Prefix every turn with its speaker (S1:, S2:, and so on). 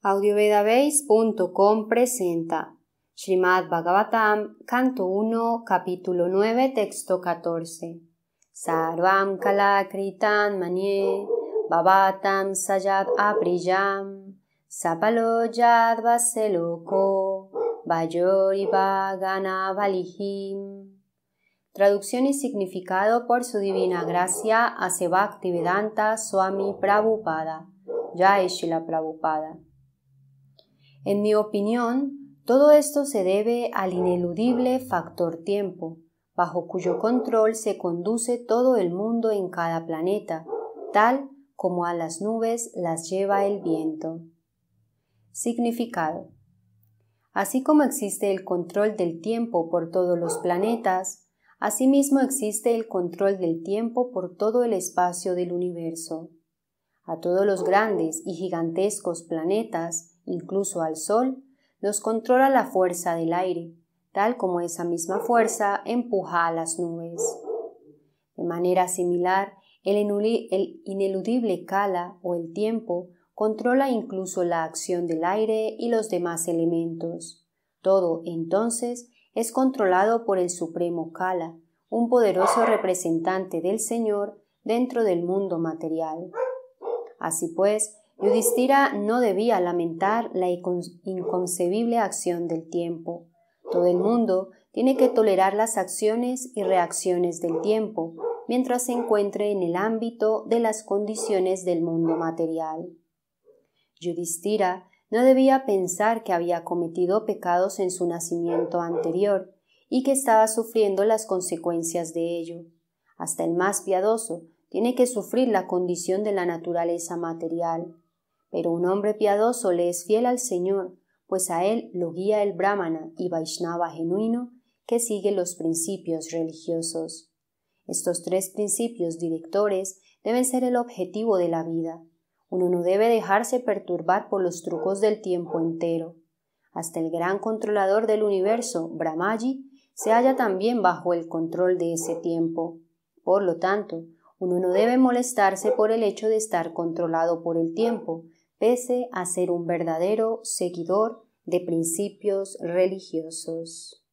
S1: Audiovedabase.com presenta Srimad Bhagavatam, canto 1, capítulo 9, texto 14. Sarvam kalakritan manye Babatam sayad aprijam Sapaloyad yad vaseloko bhagana valihim. Traducción y significado por su divina gracia a Swami Prabhupada. es Prabhupada. En mi opinión, todo esto se debe al ineludible factor tiempo, bajo cuyo control se conduce todo el mundo en cada planeta, tal como a las nubes las lleva el viento. Significado. Así como existe el control del tiempo por todos los planetas, Asimismo existe el control del tiempo por todo el espacio del universo. A todos los grandes y gigantescos planetas incluso al Sol, nos controla la fuerza del aire, tal como esa misma fuerza empuja a las nubes. De manera similar, el, ineludible Kala o el tiempo controla incluso la acción del aire y los demás elementos. Todo, entonces, es controlado por el Supremo Kala, un poderoso representante del Señor dentro del mundo material. Así pues, Yudhishthira no debía lamentar la inconcebible acción del tiempo. Todo el mundo tiene que tolerar las acciones y reacciones del tiempo mientras se encuentre en el ámbito de las condiciones del mundo material. Yudhishthira no debía pensar que había cometido pecados en su nacimiento anterior y que estaba sufriendo las consecuencias de ello. Hasta el más piadoso tiene que sufrir la condición de la naturaleza material. Pero un hombre piadoso le es fiel al Señor, pues a él lo guía el brahmana y vaishnava genuino que sigue los principios religiosos. Estos tres principios directores deben ser el objetivo de la vida. Uno no debe dejarse perturbar por los trucos del tiempo entero. Hasta el gran controlador del universo, Brahmaji, se halla también bajo el control de ese tiempo. Por lo tanto, uno no debe molestarse por el hecho de estar controlado por el tiempo, pese a ser un verdadero seguidor de principios religiosos.